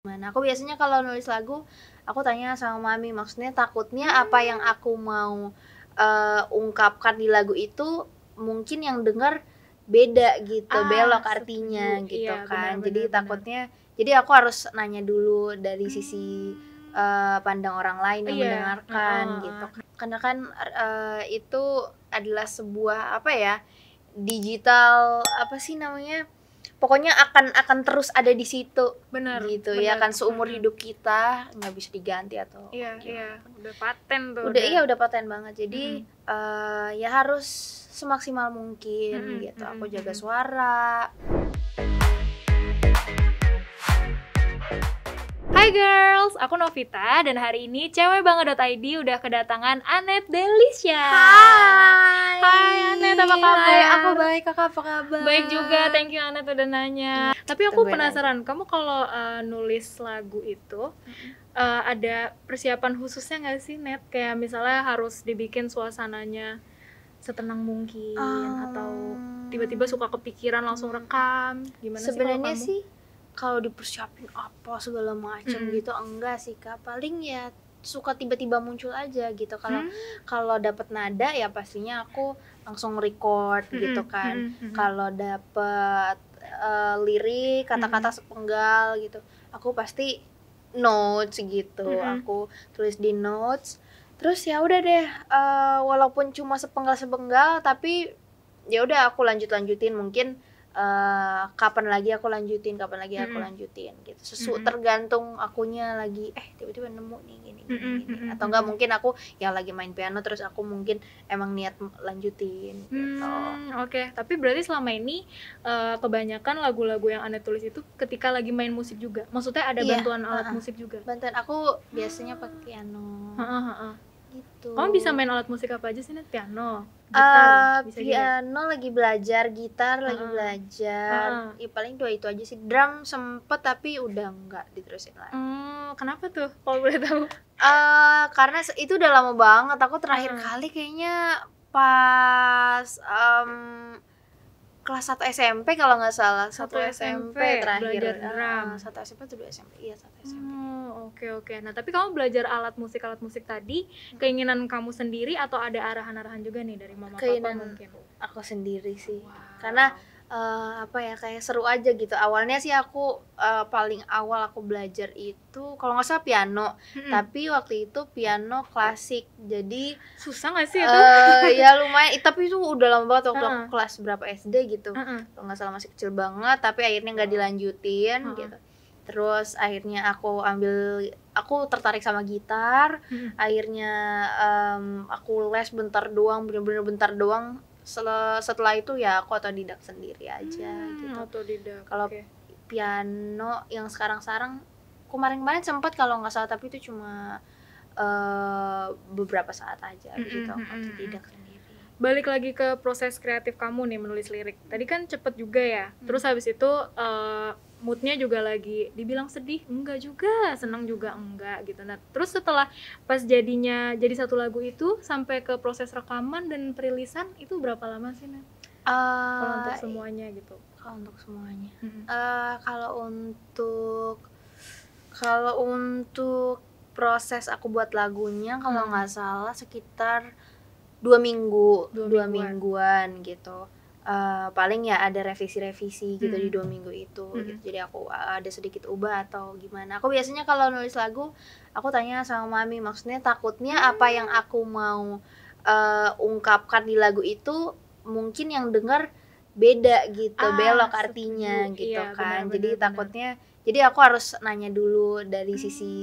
Mana aku biasanya kalau nulis lagu, aku tanya sama mami, maksudnya takutnya apa yang aku mau uh, ungkapkan di lagu itu mungkin yang dengar beda gitu, ah, belok artinya setuju. Iya, gitu iya, kan. Benar, jadi benar, takutnya, benar. jadi aku harus nanya dulu dari sisi uh, pandang orang lain yang yeah. mendengarkan uh. gitu. Ah. Kan. Karena kan uh, itu adalah sebuah apa ya? digital apa sih namanya? pokoknya akan akan terus ada di situ benar gitu bener. ya kan seumur bener. hidup kita nggak bisa diganti atau iya iya udah paten tuh udah, udah. iya udah paten banget jadi hmm. uh, ya harus semaksimal mungkin hmm, gitu aku jaga hmm. suara Hai girls, aku Novita dan hari ini cewek banget.id udah kedatangan Anet Delicia. Hai. Hai Anet, apa kabar? Hai, aku baik, Kakak apa kabar? Baik juga, thank you Anet udah nanya. Hmm, Tapi aku penasaran, aja. kamu kalau uh, nulis lagu itu uh, ada persiapan khususnya nggak sih Net? Kayak misalnya harus dibikin suasananya setenang mungkin um, atau ah. tiba-tiba suka kepikiran langsung rekam gimana Sebenarnya sih? Sebenarnya sih kalau dipersiapin apa segala macam mm. gitu enggak sih kak paling ya suka tiba-tiba muncul aja gitu kalau hmm. kalau dapat nada ya pastinya aku langsung record hmm. gitu hmm, kan hmm. hmm. kalau dapat uh, eh, lirik kata-kata hmm. sepenggal gitu aku pasti notes gitu hmm. aku tulis di notes terus ya udah deh uh, walaupun cuma sepenggal sepenggal tapi ya udah aku lanjut lanjutin mungkin uh, kapan lagi aku lanjutin kapan lagi aku hmm. lanjutin gitu sesu hmm. tergantung akunya lagi eh tiba-tiba nemu nih gini gini, hmm. gini. atau enggak mungkin aku yang lagi main piano terus aku mungkin emang niat lanjutin gitu hmm, oke okay. tapi berarti selama ini uh, kebanyakan lagu-lagu yang anda tulis itu ketika lagi main musik juga maksudnya ada yeah, bantuan uh -uh. alat musik juga bantuan aku biasanya pakai piano uh -huh. uh gitu kamu bisa main alat musik apa aja sih net piano gitar uh, bisa gitu ya? piano gini. lagi belajar gitar uh lagi ah. belajar uh ya paling dua itu aja sih drum sempet tapi udah nggak diterusin lagi hmm, kenapa tuh kalau boleh tahu uh, karena itu udah lama banget aku terakhir uh kali kayaknya pas um, kelas satu SMP kalau nggak salah satu SMP, SMP terakhir belajar drum satu SMP atau dua SMP iya satu SMP hmm oke oke. Nah tapi kamu belajar alat musik alat musik tadi, hmm. keinginan kamu sendiri atau ada arahan-arahan juga nih dari mama keinginan papa mungkin? Aku sendiri sih, wow. karena uh, apa ya kayak seru aja gitu. Awalnya sih aku uh, paling awal aku belajar itu kalau nggak salah piano, hmm. tapi waktu itu piano klasik. Jadi susah nggak sih itu? Uh, ya lumayan. Tapi itu udah lama banget waktu uh -huh. aku kelas berapa SD gitu. Uh -huh. Kalau nggak salah masih kecil banget, tapi akhirnya nggak oh. dilanjutin uh -huh. gitu terus akhirnya aku ambil aku tertarik sama gitar hmm. akhirnya um, aku les bentar doang bener-bener bentar doang setelah itu ya aku otodidak sendiri aja hmm, gitu otodidak kalau okay. piano yang sekarang sarang kemarin-kemarin sempat kalau nggak salah tapi itu cuma uh, beberapa saat aja -hmm, gitu -hmm. hmm otodidak hmm. sendiri balik lagi ke proses kreatif kamu nih menulis lirik tadi kan cepet juga ya hmm. terus habis itu uh, moodnya juga lagi dibilang sedih enggak juga senang juga enggak gitu nah terus setelah pas jadinya jadi satu lagu itu sampai ke proses rekaman dan perilisan itu berapa lama sih nih? Uh, kalau eh, untuk semuanya gitu kalau untuk semuanya mm-hmm. uh, kalau untuk kalau untuk proses aku buat lagunya kalau mm. nggak hmm. salah sekitar dua minggu dua, dua mingguan. mingguan gitu uh, paling ya ada revisi-revisi gitu hmm. di dua minggu itu hmm. gitu. jadi aku ada sedikit ubah atau gimana aku biasanya kalau nulis lagu aku tanya sama mami maksudnya takutnya hmm. apa yang aku mau uh, ungkapkan di lagu itu mungkin yang dengar beda gitu ah, belok artinya gitu iya, kan benar, jadi benar, takutnya jadi aku harus nanya dulu dari hmm. sisi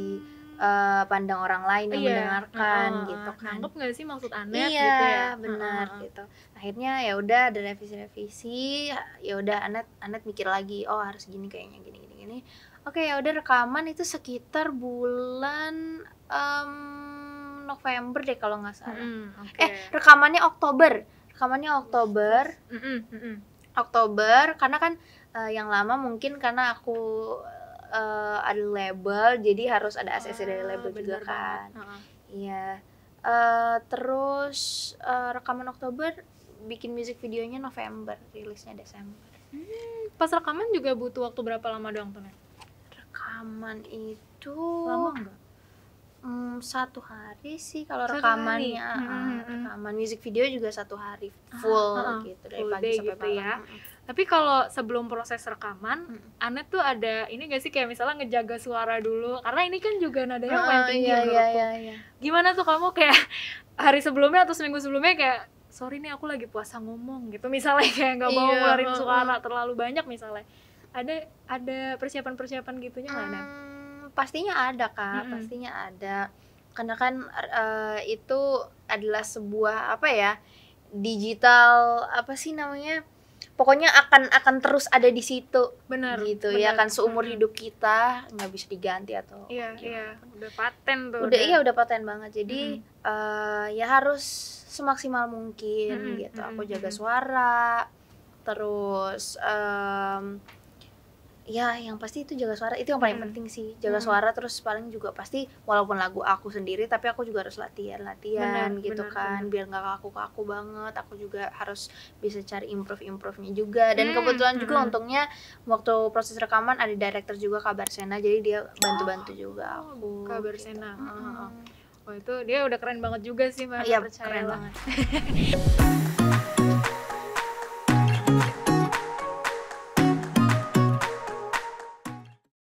uh, pandang orang lain yang yeah. mendengarkan uh, gitu kan Anggap gak sih maksud Anet iya, gitu ya benar uh, -huh. gitu akhirnya ya udah ada revisi revisi ya udah Anet Anet mikir lagi oh harus gini kayaknya gini gini gini oke ya udah rekaman itu sekitar bulan um, November deh kalau nggak salah mm, okay. eh rekamannya Oktober rekamannya Oktober mm -mm, mm -mm. Oktober karena kan uh, yang lama mungkin karena aku uh, ada label jadi harus ada ACC dari ah, label juga kan iya uh. uh, terus uh, rekaman Oktober bikin music videonya November rilisnya Desember hmm, pas rekaman juga butuh waktu berapa lama dong tuh ya? rekaman itu lama enggak Hmm, satu hari sih kalau rekamannya hmm, Uh, hmm, rekaman music video juga satu hari ah, full uh, huh gitu dari full pagi sampai gitu malam ya. Tapi kalau sebelum proses rekaman, hmm. Anet tuh ada ini gak sih kayak misalnya ngejaga suara dulu karena ini kan juga nada ah, yang penting tinggi iya, iya, iya, Gimana tuh kamu kayak hari sebelumnya atau seminggu sebelumnya kayak sorry nih aku lagi puasa ngomong gitu misalnya kayak nggak mau iya, ngeluarin suara terlalu banyak misalnya. Ada ada persiapan-persiapan gitunya nggak hmm, Pastinya ada kak, hmm. pastinya ada karena kan uh, itu adalah sebuah apa ya digital apa sih namanya pokoknya akan akan terus ada di situ benar gitu bener. ya kan seumur bener. hidup kita nggak bisa diganti atau iya gimana. iya udah paten tuh udah, udah. iya udah paten banget jadi hmm. uh, ya harus semaksimal mungkin hmm, gitu aku jaga suara terus um, ya yang pasti itu jaga suara itu yang paling hmm. penting sih jaga hmm. suara terus paling juga pasti walaupun lagu aku sendiri tapi aku juga harus latihan latihan bener, gitu bener, kan bener. biar nggak kaku kaku banget aku juga harus bisa cari improve improve nya juga dan hmm. kebetulan hmm. juga untungnya waktu proses rekaman ada director juga kabar Sena jadi dia bantu bantu oh. juga aku kabar gitu. Sena hmm. oh itu dia udah keren banget juga sih mbak iya, percaya keren banget